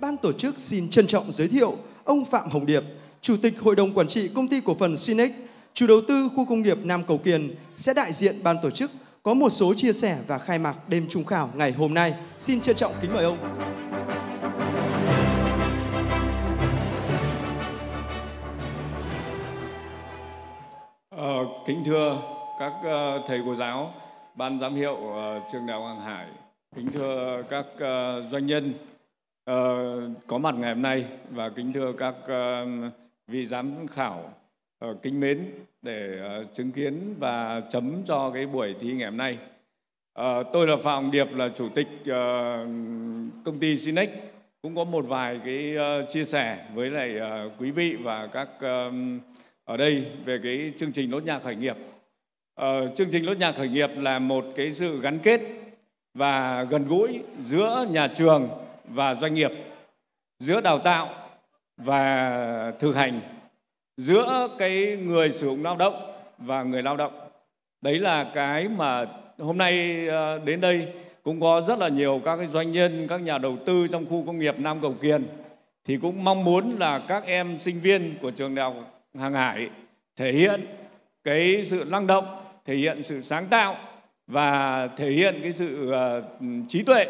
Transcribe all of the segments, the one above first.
Ban tổ chức xin trân trọng giới thiệu ông Phạm Hồng Điệp, Chủ tịch Hội đồng Quản trị Công ty Cổ phần Sinex, chủ đầu tư khu công nghiệp Nam Cầu Kiền sẽ đại diện ban tổ chức có một số chia sẻ và khai mạc đêm trung khảo ngày hôm nay. Xin trân trọng kính mời ông. À, kính thưa các ờ, thầy cô giáo, ban giám hiệu ờ, trường đại học Hàng Hải, kính thưa các doanh nhân, Ờ, có mặt ngày hôm nay và kính thưa các uh, vị giám khảo uh, kính mến để ờ, chứng kiến và chấm cho cái buổi thi ngày hôm nay. Tôi là Phạm Điệp là chủ tịch công ty Sinex cũng có một vài cái chia sẻ với lại quý vị và các ở đây về cái chương trình lốt nhạc khởi nghiệp. Chương trình lốt nhạc khởi nghiệp là một cái sự gắn kết và gần gũi giữa nhà trường và doanh nghiệp, giữa đào tạo và thực hành, giữa cái người sử dụng lao động và người lao động. Đấy là cái mà hôm nay ờ, đến đây cũng có rất là nhiều các cái doanh nhân, các nhà đầu tư trong khu công nghiệp Nam Cầu Kiền thì cũng mong muốn là các em sinh viên của trường đại học Hàng Hải thể hiện cái sự năng động, thể hiện sự sáng tạo và thể hiện cái sự ờ, trí tuệ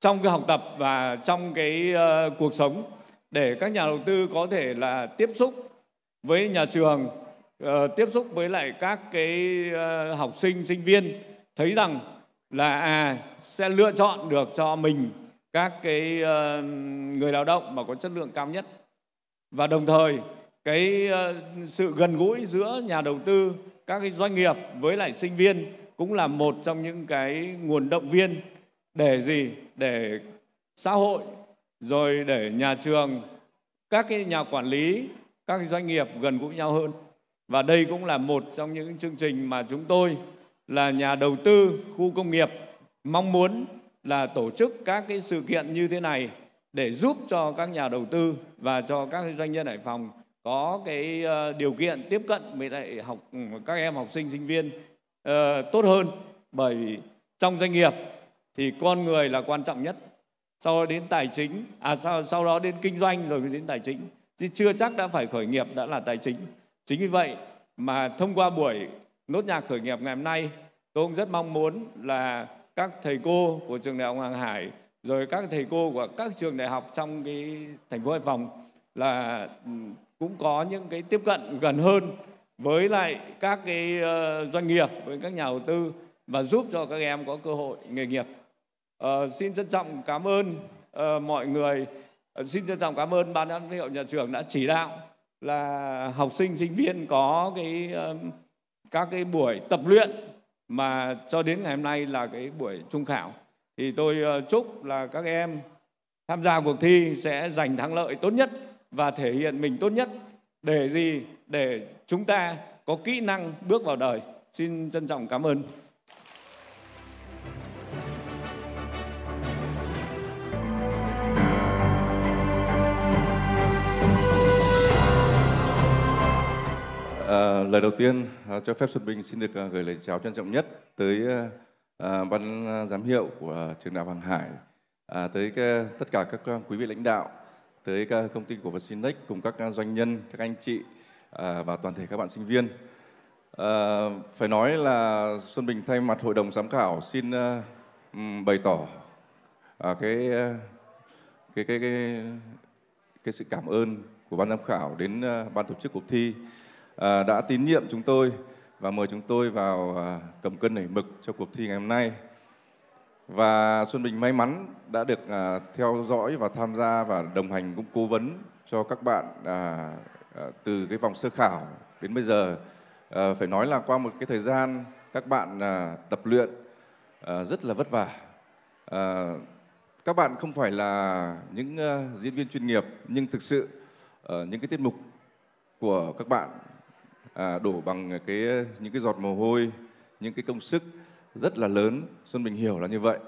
trong cái học tập và trong cái uh, cuộc sống để các nhà đầu tư có thể là tiếp xúc với nhà trường uh, tiếp xúc với lại các cái uh, học sinh sinh viên thấy rằng là à sẽ lựa chọn được cho mình các cái uh, người lao động mà có chất lượng cao nhất và đồng thời cái uh, sự gần gũi giữa nhà đầu tư các cái doanh nghiệp với lại sinh viên cũng là một trong những cái nguồn động viên để gì để xã hội rồi để nhà trường các cái nhà quản lý các doanh nghiệp gần gũi nhau hơn và đây cũng là một trong những chương trình mà chúng tôi là nhà đầu tư khu công nghiệp mong muốn là tổ chức các cái sự kiện như thế này để giúp cho các nhà đầu tư và cho các doanh nhân Hải Phòng có cái ờ, điều kiện tiếp cận với lại học các em học sinh sinh viên uh, tốt hơn bởi trong doanh nghiệp thì con người là quan trọng nhất sau đó đến tài chính à sau, sau đó đến kinh doanh rồi mới đến tài chính chứ chưa chắc đã phải khởi nghiệp đã là tài chính chính vì vậy mà thông qua buổi nốt nhạc khởi nghiệp ngày hôm nay tôi cũng rất mong muốn là các thầy cô của trường đại học hàng hải rồi các thầy cô của các trường đại học trong cái thành phố hải phòng là ừ, cũng có những cái tiếp cận gần hơn với lại các cái ờ, doanh nghiệp với các nhà đầu tư và giúp cho các em có cơ hội nghề nghiệp Uh, xin trân trọng cảm ơn uh, mọi người, uh, xin trân trọng cảm ơn ban giám hiệu nhà trường đã chỉ đạo là học sinh sinh viên có cái uh, các cái buổi tập luyện mà cho đến ngày hôm nay là cái buổi trung khảo thì tôi uh, chúc là các em tham gia cuộc thi sẽ giành thắng lợi tốt nhất và thể hiện mình tốt nhất để gì để chúng ta có kỹ năng bước vào đời xin trân trọng cảm ơn Ờ, lời đầu tiên à, cho phép Xuân Bình xin được à, gửi lời chào trân trọng nhất tới à, ban giám hiệu của trường đại học Hàng Hải, à, tới cái, tất cả các quý vị lãnh đạo, tới các công ty cổ phần Sinex cùng các doanh nhân, các anh chị à, và toàn thể các bạn sinh viên. À, phải nói là Xuân Bình thay mặt hội đồng giám khảo xin à, bày tỏ à, cái, cái cái cái cái sự cảm ơn của ban giám khảo đến ban tổ chức cuộc thi Ờ, đã tín nhiệm chúng tôi và mời chúng tôi vào ờ, cầm cân nảy mực cho cuộc thi ngày hôm nay. Và Xuân Bình may mắn đã được ờ, theo dõi và tham gia và đồng hành cũng cố vấn cho các bạn à, từ cái vòng sơ khảo đến bây giờ. phải nói là qua một cái thời gian các bạn à, tập luyện rất là vất vả. các bạn không phải là những diễn viên chuyên nghiệp nhưng thực sự những cái tiết mục của các bạn à, đổ bằng cái những cái giọt mồ hôi những cái công sức rất là lớn xuân Bình hiểu là như vậy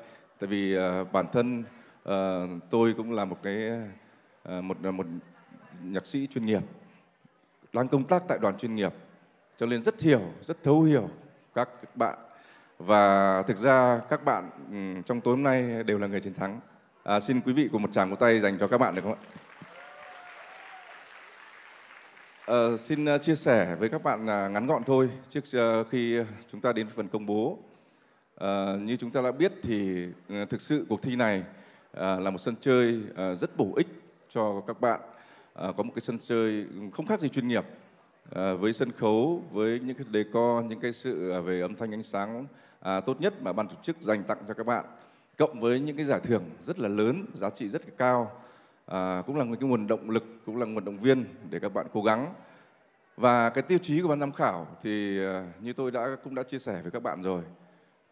tại vì à, bản thân à, tôi cũng là một cái à, một à, một nhạc sĩ chuyên nghiệp đang công tác tại đoàn chuyên nghiệp cho nên rất hiểu rất thấu hiểu các bạn và thực ra các bạn ừ, trong tối hôm nay đều là người chiến thắng à, xin quý vị cùng một tràng một tay dành cho các bạn được không ạ Ờ, xin ờ, chia sẻ với các bạn à, ngắn gọn thôi trước ờ, khi chúng ta đến phần công bố. À, như chúng ta đã biết thì thực sự cuộc thi này à, là một sân chơi à, rất bổ ích cho các bạn. À, có một cái sân chơi không khác gì chuyên nghiệp à, với sân khấu, với những cái đề co, những cái sự về âm thanh ánh sáng à, tốt nhất mà ban tổ chức dành tặng cho các bạn. Cộng với những cái giải thưởng rất là lớn, giá trị rất là cao à, cũng là một cái nguồn động lực cũng là nguồn động viên để các bạn cố gắng và cái tiêu chí của ban giám khảo thì à, như tôi đã cũng đã chia sẻ với các bạn rồi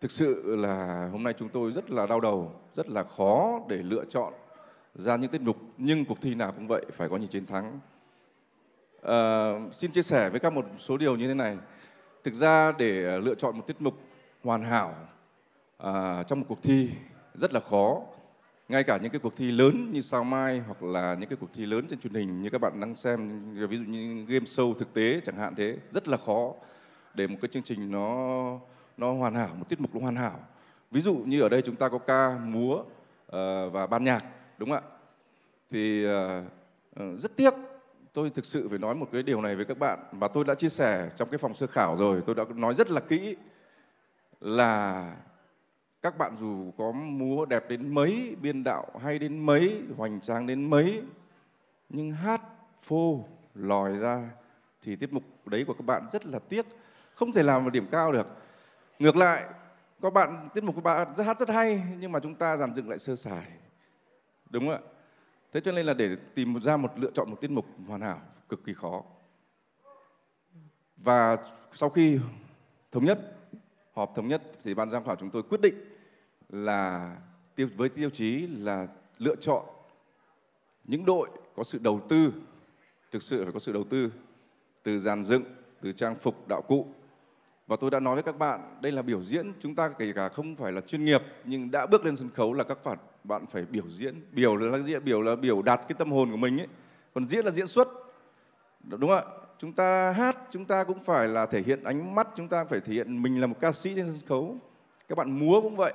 thực sự là hôm nay chúng tôi rất là đau đầu rất là khó để lựa chọn ra những tiết mục nhưng cuộc thi nào cũng vậy phải có những chiến thắng à, xin chia sẻ với các một số điều như thế này thực ra để à, lựa chọn một tiết mục hoàn hảo à, trong một cuộc thi rất là khó ngay cả những cái cuộc thi lớn như sao mai hoặc là những cái cuộc thi lớn trên truyền hình như các bạn đang xem ví dụ như game show thực tế chẳng hạn thế rất là khó để một cái chương trình nó nó hoàn hảo một tiết mục nó hoàn hảo ví dụ như ở đây chúng ta có ca múa uh, và ban nhạc đúng không ạ thì uh, rất tiếc tôi thực sự phải nói một cái điều này với các bạn và tôi đã chia sẻ trong cái phòng sơ khảo rồi tôi đã nói rất là kỹ là các bạn dù có múa đẹp đến mấy biên đạo hay đến mấy hoành tráng đến mấy nhưng hát phô lòi ra thì tiết mục đấy của các bạn rất là tiếc không thể làm một điểm cao được ngược lại các bạn tiết mục của bạn rất hát rất hay nhưng mà chúng ta dàn dựng lại sơ sài đúng không ạ thế cho nên là để tìm ra một lựa chọn một tiết mục hoàn hảo cực kỳ khó và sau khi thống nhất họp thống nhất thì ban giám khảo chúng tôi quyết định là tiêu với tiêu chí là lựa chọn những đội có sự đầu tư thực sự phải có sự đầu tư từ dàn dựng từ trang phục đạo cụ và tôi đã nói với các bạn đây là biểu diễn chúng ta kể cả không phải là chuyên nghiệp nhưng đã bước lên sân khấu là các bạn bạn phải biểu diễn biểu là diễn biểu là biểu đạt cái tâm hồn của mình ấy còn diễn là diễn xuất đúng không ạ chúng ta hát chúng ta cũng phải là thể hiện ánh mắt chúng ta phải thể hiện mình là một ca sĩ trên sân khấu các bạn múa cũng vậy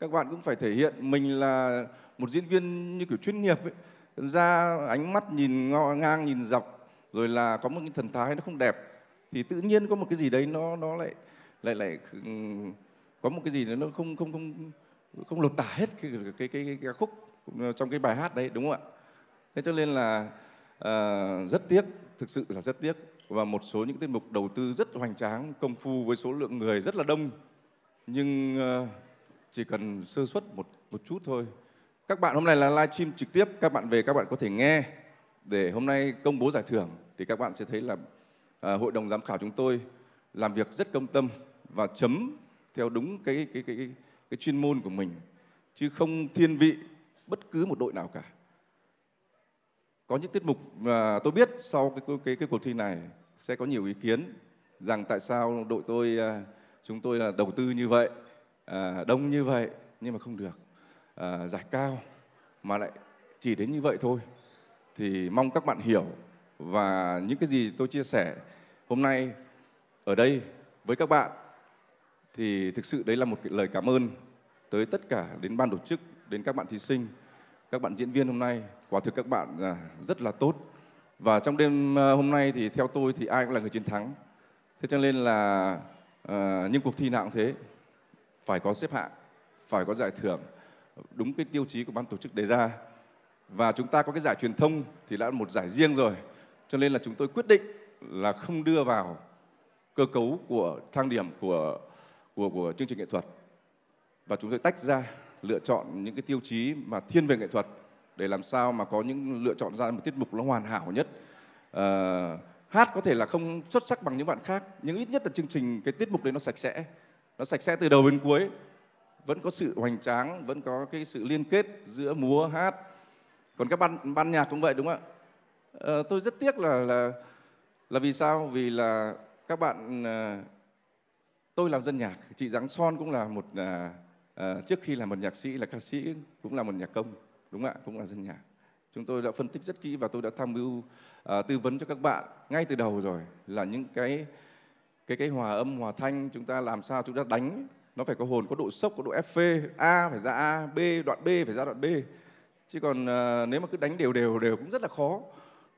các bạn cũng phải thể hiện mình là một diễn viên như kiểu chuyên nghiệp ấy. ra ánh mắt nhìn ngang nhìn dọc rồi là có một cái thần thái nó không đẹp thì tự nhiên có một cái gì đấy nó nó lại lại lại có một cái gì nó không không không không lột tả hết cái cái cái, cái, cái khúc trong cái bài hát đấy đúng không ạ thế cho nên là uh, rất tiếc thực sự là rất tiếc và một số những tiết mục đầu tư rất hoành tráng công phu với số lượng người rất là đông nhưng ờ, chỉ cần sơ xuất một một chút thôi các bạn hôm nay là live stream trực tiếp các bạn về các bạn có thể nghe để hôm nay công bố giải thưởng thì các bạn sẽ thấy là à, hội đồng giám khảo chúng tôi làm việc rất công tâm và chấm theo đúng cái cái cái cái, cái chuyên môn của mình chứ không thiên vị bất cứ một đội nào cả có những tiết mục mà tôi biết sau cái cái cái cuộc thi này sẽ có nhiều ý kiến rằng tại sao đội tôi à, chúng tôi là đầu tư như vậy à, đông như vậy nhưng mà không được à, giải cao mà lại chỉ đến như vậy thôi thì mong các bạn hiểu và những cái gì tôi chia sẻ hôm nay ở đây với các bạn thì thực sự đấy là một lời cảm ơn tới tất cả đến ban tổ chức đến các bạn thí sinh các bạn diễn viên hôm nay quả thực các bạn à, rất là tốt và trong đêm à, hôm nay thì theo tôi thì ai cũng là người chiến thắng thế cho nên là à, những cuộc thi nào cũng thế phải có xếp hạng phải có giải thưởng đúng cái tiêu chí của ban tổ chức đề ra và chúng ta có cái giải truyền thông thì đã một giải riêng rồi cho nên là chúng tôi quyết định là không đưa vào cơ cấu của thang điểm của của của chương trình nghệ thuật và chúng tôi tách ra lựa chọn những cái tiêu chí mà thiên về nghệ thuật để làm sao mà có những lựa chọn ra một tiết mục nó hoàn hảo nhất à, hát có thể là không xuất sắc bằng những bạn khác nhưng ít nhất là chương trình cái tiết mục đấy nó sạch sẽ nó sạch sẽ từ đầu đến cuối vẫn có sự hoành tráng vẫn có cái sự liên kết giữa múa hát còn các ban ban nhạc cũng vậy đúng không ạ à, tôi rất tiếc là là là vì sao vì là các bạn à, tôi làm dân nhạc chị giáng son cũng là một à, Ờ, trước khi là một nhạc sĩ là ca sĩ cũng là một nhạc công đúng không ạ cũng là dân nhạc chúng tôi đã phân tích rất kỹ và tôi đã tham mưu à, tư vấn cho các bạn ngay từ đầu rồi là những cái cái cái hòa âm hòa thanh chúng ta làm sao chúng ta đánh nó phải có hồn có độ sốc có độ fp a phải ra a b đoạn b phải ra đoạn b chứ còn à, nếu mà cứ đánh đều đều đều cũng rất là khó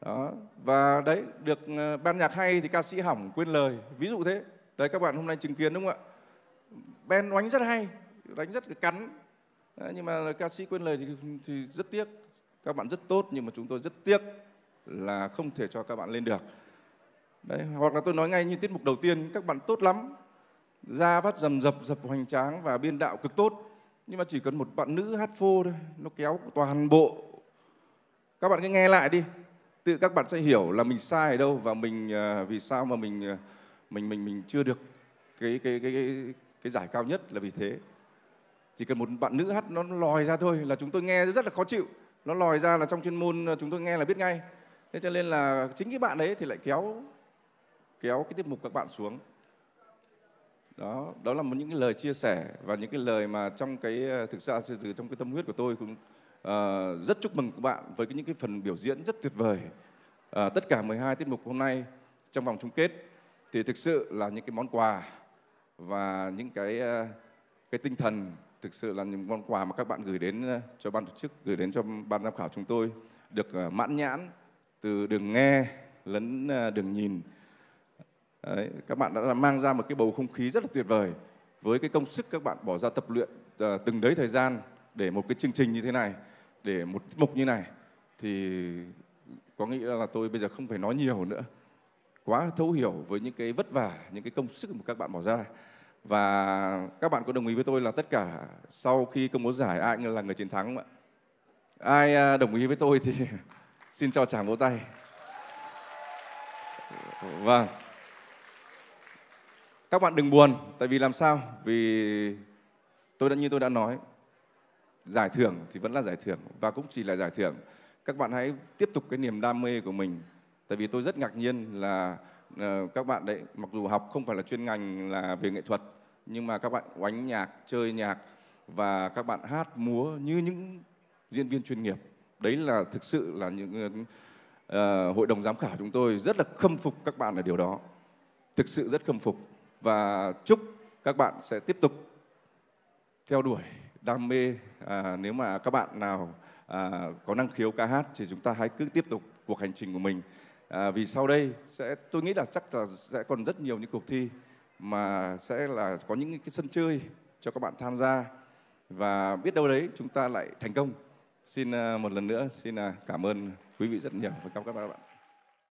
đó và đấy được ban nhạc hay thì ca sĩ hỏng quên lời ví dụ thế đấy các bạn hôm nay chứng kiến đúng không ạ ben oánh rất hay đánh rất là cắn Đấy, nhưng mà ca sĩ quên lời thì, thì rất tiếc các bạn rất tốt nhưng mà chúng tôi rất tiếc là không thể cho các bạn lên được Đấy, hoặc là tôi nói ngay như tiết mục đầu tiên các bạn tốt lắm ra vắt rầm rập dập hoành tráng và biên đạo cực tốt nhưng mà chỉ cần một bạn nữ hát phô thôi nó kéo toàn bộ các bạn cứ nghe lại đi tự các bạn sẽ hiểu là mình sai ở đâu và mình à, vì sao mà mình à, mình mình mình chưa được cái cái cái cái, cái giải cao nhất là vì thế chỉ cần một bạn nữ hát nó lòi ra thôi là chúng tôi nghe rất là khó chịu nó lòi ra là trong chuyên môn ờ, chúng tôi nghe là biết ngay thế cho nên là chính cái bạn ấy thì lại kéo kéo cái tiết mục các bạn xuống đó đó là một những cái lời chia sẻ và những cái lời mà trong cái ờ, thực ra từ à, trong cái tâm huyết của tôi cũng uh, rất chúc mừng các bạn với những cái phần biểu diễn rất tuyệt vời uh, tất cả 12 tiết mục hôm nay trong vòng chung kết thì thực sự là những cái món quà và những cái uh, cái tinh thần thực sự là những món quà mà các bạn gửi đến ờ, cho ban tổ chức, gửi đến cho ban giám khảo chúng tôi được ờ, mãn nhãn từ đường nghe lẫn ờ, đường nhìn. Đấy, các bạn đã mang ra một cái bầu không khí rất là tuyệt vời với cái công sức các bạn bỏ ra tập luyện từng đấy thời gian để một cái chương trình như thế này, để một mục như này thì có nghĩa là tôi bây giờ không phải nói nhiều nữa quá thấu hiểu với những cái vất vả, những cái công sức mà các bạn bỏ ra. Và các bạn có đồng ý với tôi là tất cả sau khi công bố giải ai là người chiến thắng không ạ? Ai à, đồng ý với tôi thì xin cho chàng vỗ tay. Vâng. Các bạn đừng buồn, tại vì làm sao? Vì tôi đã như tôi đã nói, giải thưởng thì vẫn là giải thưởng và cũng chỉ là giải thưởng. Các bạn hãy tiếp tục cái niềm đam mê của mình. Tại vì tôi rất ngạc nhiên là ờ, các bạn đấy mặc dù học không phải là chuyên ngành là về nghệ thuật nhưng mà các bạn oánh nhạc, chơi nhạc và các bạn hát múa như những diễn viên chuyên nghiệp. Đấy là thực sự là những uh, hội đồng giám khảo chúng tôi rất là khâm phục các bạn ở điều đó. Thực sự rất khâm phục và chúc các bạn sẽ tiếp tục theo đuổi đam mê à, nếu mà các bạn nào à, có năng khiếu ca hát thì chúng ta hãy cứ tiếp tục cuộc hành trình của mình à, vì sau đây sẽ tôi nghĩ là chắc là sẽ còn rất nhiều những cuộc thi mà sẽ là có những cái sân chơi cho các bạn tham gia và biết đâu đấy chúng ta lại thành công. Xin ờ, một lần nữa xin ờ, cảm ơn quý vị rất nhiều và cảm ơn các bạn.